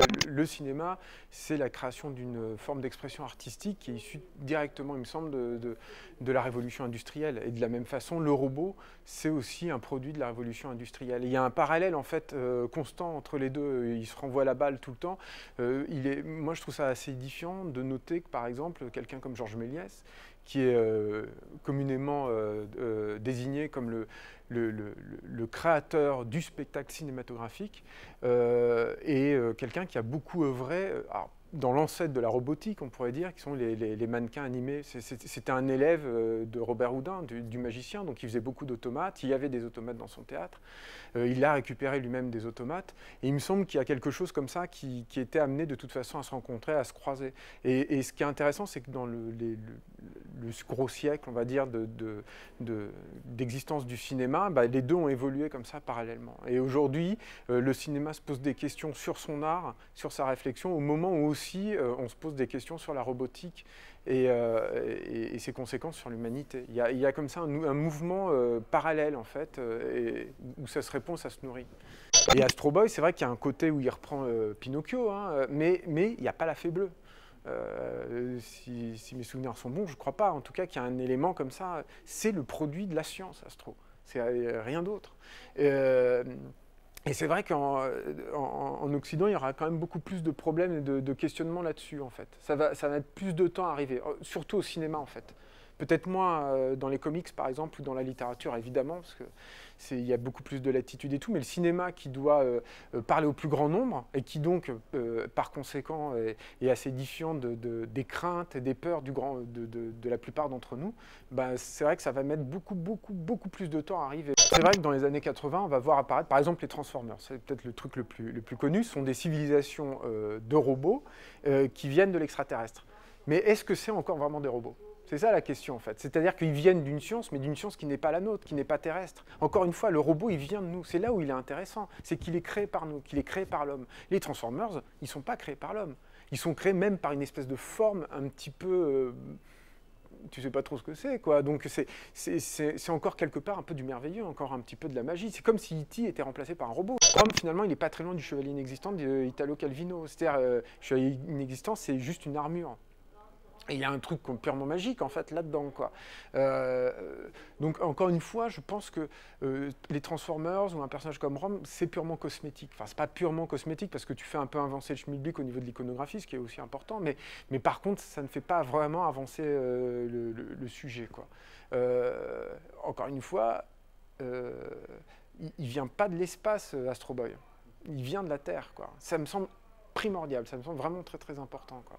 Euh, le cinéma, c'est la création d'une forme d'expression artistique qui est issue directement, il me semble, de, la révolution industrielle. Et de la même façon, le robot, c'est aussi un produit de la révolution industrielle. il y a un parallèle, en fait, euh, constant entre les deux. il se renvoie la balle tout le temps. Euh, moi, je trouve ça assez édifiant de noter que, par exemple, quelqu'un comme Georges Méliès, qui est communément désigné comme le, le, créateur du spectacle cinématographique euh, et euh, quelqu'un qui a beaucoup œuvré, euh, dans l'ancêtre de la robotique, on pourrait dire, qui sont les, les, mannequins animés. C'était un élève euh, de Robert Houdin, du, magicien, donc il faisait beaucoup d'automates. Il y avait des automates dans son théâtre. Euh, il a récupéré lui-même des automates. Et il me semble qu'il y a quelque chose comme ça qui, qui, était amené de toute façon à se rencontrer, à se croiser. Et, et ce qui est intéressant, c'est que dans le, le, gros siècle, on va dire, d'existence de, de, du cinéma, bah, les deux ont évolué comme ça parallèlement. Et aujourd'hui, euh, le cinéma se pose des questions sur son art, sur sa réflexion, au moment où aussi, euh, on se pose des questions sur la robotique et, euh, ses conséquences sur l'humanité. Il, y a comme ça un, un mouvement euh, parallèle, en fait, où ça se répond, ça se nourrit. Et Astro Boy, c'est vrai qu'il y a un côté où il reprend Pinocchio, hein, mais il n'y a pas la fée bleue. si, mes souvenirs sont bons, je ne crois pas, en tout cas qu'il y a un élément comme ça. C'est le produit de la science, Astro. C'est rien d'autre. Et c'est vrai qu'en euh, Occident, il y aura quand même beaucoup plus de problèmes et de, questionnements là-dessus, en fait. Ça va, ça plus de temps à arriver, euh, surtout au cinéma, en fait. Peut-être moins euh, dans les comics, par exemple, ou dans la littérature, évidemment, parce qu'il y a beaucoup plus de latitude et tout, mais le cinéma qui doit euh, euh, parler au plus grand nombre, et qui donc, par conséquent, est, assez diffiant des craintes et des peurs du grand, de, la plupart d'entre nous, ben, c'est vrai que ça va mettre beaucoup, beaucoup, beaucoup plus de temps à arriver. C'est vrai que dans les années 80, on va voir apparaître, par exemple, les Transformers. C'est peut-être le truc le plus, le plus connu. Ce sont des civilisations de robots qui viennent de l'extraterrestre. Mais est-ce que c'est encore vraiment des robots c'est ça la question en fait. C'est-à-dire qu'ils viennent d'une science, mais d'une science qui n'est pas la nôtre, qui n'est pas terrestre. Encore une fois, le robot, il vient de nous. C'est là où il est intéressant. C'est qu'il est créé par nous, qu'il est créé par l'homme. Les Transformers, ils ne sont pas créés par l'homme. Ils sont créés même par une espèce de forme un petit peu... Euh, tu sais pas trop ce que c'est, quoi. Donc c'est encore quelque part un peu du merveilleux, encore un petit peu de la magie. C'est comme si E.T. était remplacé par un robot. Comme finalement, il n'est pas très loin du chevalier inexistant Italo Calvino. C'est-à-dire, euh, chevalier inexistant, c'est juste une armure il y a un truc purement magique en fait là-dedans quoi. Euh, euh, donc encore une fois, je pense que euh, les Transformers ou un personnage comme Rome, c'est purement cosmétique. Enfin, c'est pas purement cosmétique parce que tu fais un peu avancer le schmilblick au niveau de l'iconographie, ce qui est aussi important. Mais, mais par contre, ça ne fait pas vraiment avancer le, sujet quoi. encore une fois, il, il vient pas de l'espace, Astro Boy. Il vient de la Terre quoi. Ça me semble primordial. Ça me semble vraiment très très important quoi.